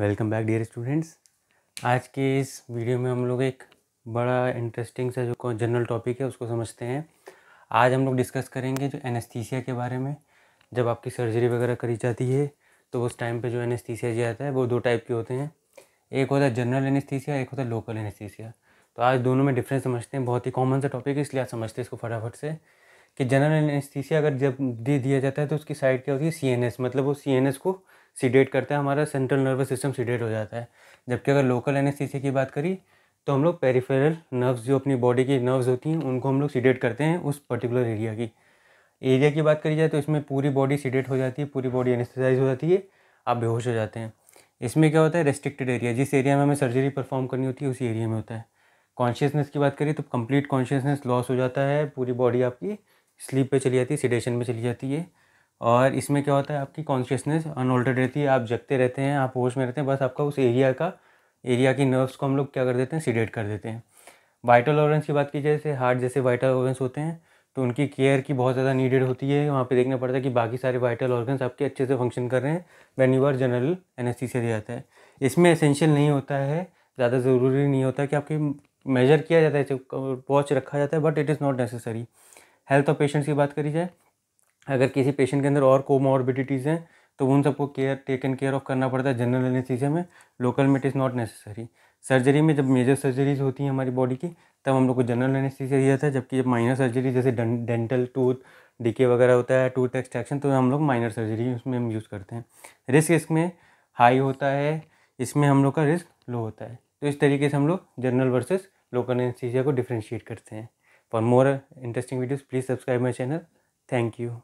welcome back dear students आज के इस वीडियो में हम लोग एक बड़ा इंटरेस्टिंग सा जो जनरल टॉपिक है उसको समझते हैं आज हम लोग डिस्कस करेंगे जो एनेस्थीसिया के बारे में जब आपकी सर्जरी वगैरह करी जाती है तो उस टाइम पे जो एनेस्थीसिया जो जाता है वो दो टाइप के होते हैं एक होता है जनरल एनेस्थीसिया एक होता है लोकल एनेस्थीसिया तो आज दोनों में डिफरेंस समझते हैं बहुत ही कॉमन सा टॉपिक है इसलिए आज समझते हैं इसको फटाफट से कि जनरल एनेस्थीसिया अगर जब दे दिया जाता है तो उसकी साइड क्या होती है सी मतलब वो सी को सीडेट करता है हमारा सेंट्रल नर्वस सिस्टम सीडेट हो जाता है जबकि अगर लोकल एनेस्थीसिया की बात करी तो हम लोग पेरीफेरल नर्व्स जो अपनी बॉडी की नर्व्स होती हैं उनको हम लोग सीडेट करते हैं उस पर्टिकुलर एरिया की एरिया की बात करी जाए तो इसमें पूरी बॉडी सीडेट हो जाती है पूरी बॉडी एनेस्थिसाइज हो जाती है आप बेहोश हो जाते हैं इसमें क्या होता है रेस्ट्रिक्टेड एरिया जिस एरिया में हमें सर्जरी परफॉर्म करनी होती है उसी एरिया में होता है कॉन्शियसनेस की बात करें तो कंप्लीट कॉन्शियसनेस लॉस हो जाता है पूरी बॉडी आपकी स्लीप पे चली जाती है सीडेशन में चली जाती है और इसमें क्या होता है आपकी कॉन्शियसनेस अनऑल्टर्ड रहती है आप जगते रहते हैं आप होश में रहते हैं बस आपका उस एरिया का एरिया की नर्व्स को हम लोग क्या कर देते हैं सीडेट कर देते हैं वाइटल ऑर्गन्स की बात की जाए जैसे हार्ट जैसे वाइटल ऑर्गन्स होते हैं तो उनकी केयर की बहुत ज़्यादा नीडेड होती है वहाँ पे देखना पड़ता है कि बाकी सारे वाइटल ऑर्गन्स आपके अच्छे से फंक्शन कर रहे हैं when you are general anaesthesia दिया जाता है इसमें एसेंशियल नहीं होता है ज़्यादा ज़रूरी नहीं होता कि आपके मेजर किया जाता है वॉच रखा जाता है but it is not necessary health of patients की बात करी जाए अगर किसी पेशेंट के अंदर और कोमोरबिडिटीज़ हैं तो उन सबको केयर टेकन केयर ऑफ करना पड़ता है जनरल एनेस्थीसिया में लोकल में it is not necessary surgery में जब मेजर सर्जरीज होती हैं हमारी बॉडी की तब हम लोग को जनरल एनेस्थीसिया दिया था जबकि जब माइनर सर्जरी जैसे डेंटल टूथ डीके वगैरह होता है टूथ एक्सट्रैक्शन तो हम लोग माइनर सर्जरी उसमें हम यूज़ करते हैं रिस्क इसमें हाई होता है इसमें हम लोग का रिस्क लो होता है तो इस तरीके से हम लोग जनरल वर्सेज लोकल एनेस्थीसिया को डिफ्रेंशिएट करते हैं for more interesting videos please subscribe my channel thank you